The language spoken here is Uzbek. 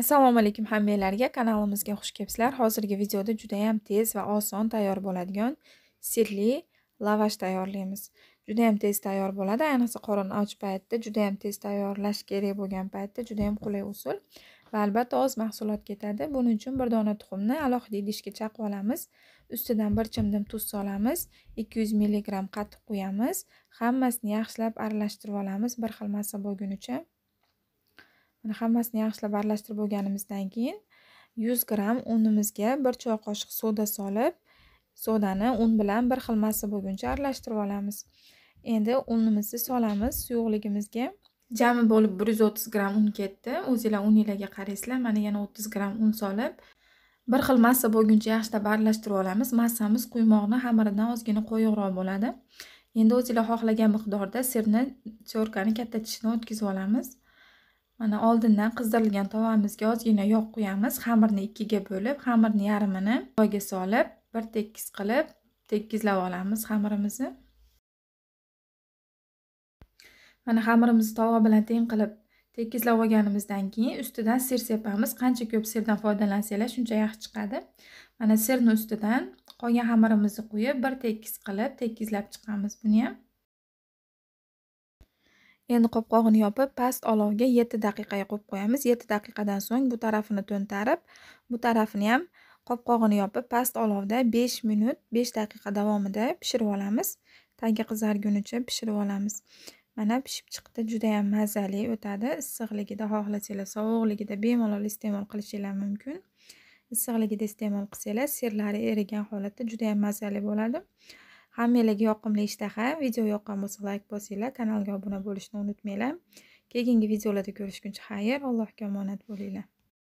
Assalomu alaykum hammalarga, kanalimizga xush kelibsizlar. Hozirgi videoda juda ham tez va oson tayyor bo'ladigan sirli lavash tayyorlaymiz. Juda ham tez tayyor bo'ladi, ayniqsa qorin och paytda juda ham tez tayyorlash kerak bo'lgan paytda juda ham qulay usul va albatta oz mahsulot ketadi. Buning uchun bir dona tuxumni alohida idishga chaqib olamiz. Ustidan bir chimdim tuz solamiz, 200 mg qatiq qo'yamiz. Hammasini yaxshilab aralashtirib olamiz bir xil massa bo'lgunicha. Mana hammasini yaxshilab aralashtirib bo'lganimizdan keyin 100 gram unimizga 1 choy qoshiq soda solib, sodani un bilan bir xil massa bo'lguncha aralashtirib olamiz. Endi unimizni solamiz suyuqligimizga. Jami bo'lib 130 gram un ketdi. O'zingizlar uninglarga qaraysizlar. Mana yana 30 gram un solib, bir xil massa bo'lguncha yaxshilab aralashtirib olamiz. Massamiz quymoqni xamiridan ozgina qo'yiqroq bo'ladi. Endi o'zingizlar xohlagan miqdorda sirni, cho'rkani katta tishdan o'tkazib olamiz. mana oldindan qizdirilgan tovamizga ozgina yog' quyamiz xamirni ikkiga bo'lib xamirni yarmini joyiga solib bir tekis qilib tekizlab olamiz xamirimizni mana xamirimizni tovo bilan teng qilib tekizlab olganimizdan keyin ustidan sir sepamiz qancha ko'p sirdan foydalansanglar shuncha yaxshi chiqadi mana sirni ustidan qolgan xamirimizni quyib bir tekis qilib tekizlab chiqamiz buni ham Endi qopqog'ini yopib, past olovga 7 daqiqa qo'yib qo'yamiz. 7 daqiqadan so'ng bu tarafini to'ntarib, bu tarafini ham qopqog'ini yopib, past olovda 5 minut, 5 daqiqa davomida pishirib olamiz. Tagi qizargunicha pishirib olamiz. Mana pishib chiqdi, juda ham mazali o'tadi. Issiqligida xohlasangiz sovuqligida bemalol iste'mol qilishingiz mumkin. Issiqligida iste'mol qilsangiz, sirlari erigan holatda juda ham mazali bo'ladi. Hammalarga yoqimli ishtaha. Video yoqqan bo'lsa like bosinglar, kanalga obuna bo'lishni unutmanglar. Keyingi videolarda ko'rishguncha xayr, Allohga omonat bo'linglar.